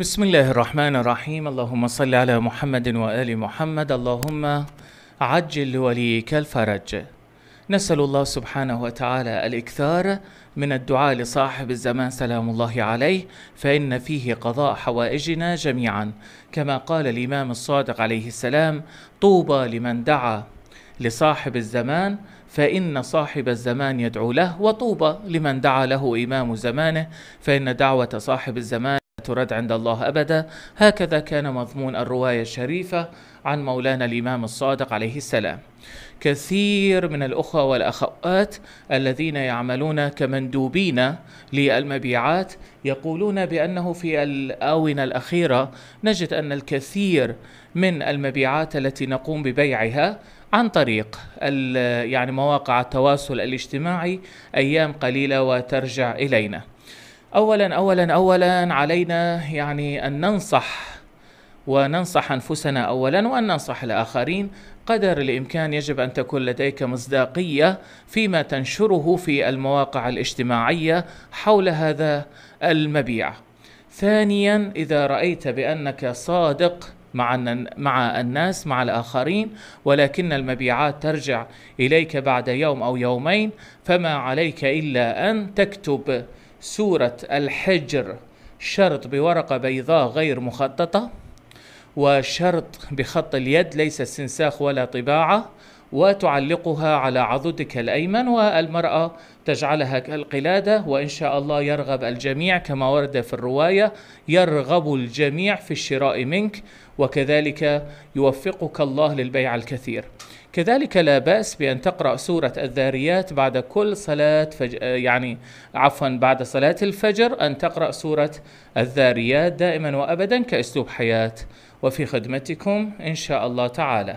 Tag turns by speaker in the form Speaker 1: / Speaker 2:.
Speaker 1: بسم الله الرحمن الرحيم اللهم صل على محمد وآل محمد اللهم عجل لوليك الفرج نسأل الله سبحانه وتعالى الإكثار من الدعاء لصاحب الزمان سلام الله عليه فإن فيه قضاء حوائجنا جميعا كما قال الإمام الصادق عليه السلام طوبى لمن دعا لصاحب الزمان فإن صاحب الزمان يدعو له وطوبى لمن دعا له إمام زمانه فإن دعوة صاحب الزمان ترد عند الله أبدا هكذا كان مضمون الرواية الشريفة عن مولانا الإمام الصادق عليه السلام كثير من الأخوة والأخوات الذين يعملون كمندوبين للمبيعات يقولون بأنه في الآونة الأخيرة نجد أن الكثير من المبيعات التي نقوم ببيعها عن طريق يعني مواقع التواصل الاجتماعي أيام قليلة وترجع إلينا اولا اولا اولا علينا يعني ان ننصح وننصح انفسنا اولا وان ننصح الاخرين قدر الامكان يجب ان تكون لديك مصداقيه فيما تنشره في المواقع الاجتماعيه حول هذا المبيع. ثانيا اذا رايت بانك صادق مع مع الناس مع الاخرين ولكن المبيعات ترجع اليك بعد يوم او يومين فما عليك الا ان تكتب سورة الحجر شرط بورقة بيضاء غير مخططة وشرط بخط اليد ليس استنساخ ولا طباعة وتعلقها على عضدك الأيمن والمرأة تجعلها كالقلادة وإن شاء الله يرغب الجميع كما ورد في الرواية يرغب الجميع في الشراء منك وكذلك يوفقك الله للبيع الكثير كذلك لا بأس بأن تقرأ سورة الذاريات بعد كل صلاة فج... يعني عفوا بعد صلاة الفجر أن تقرأ سورة الذاريات دائما وأبدا كأسلوب حياة وفي خدمتكم إن شاء الله تعالى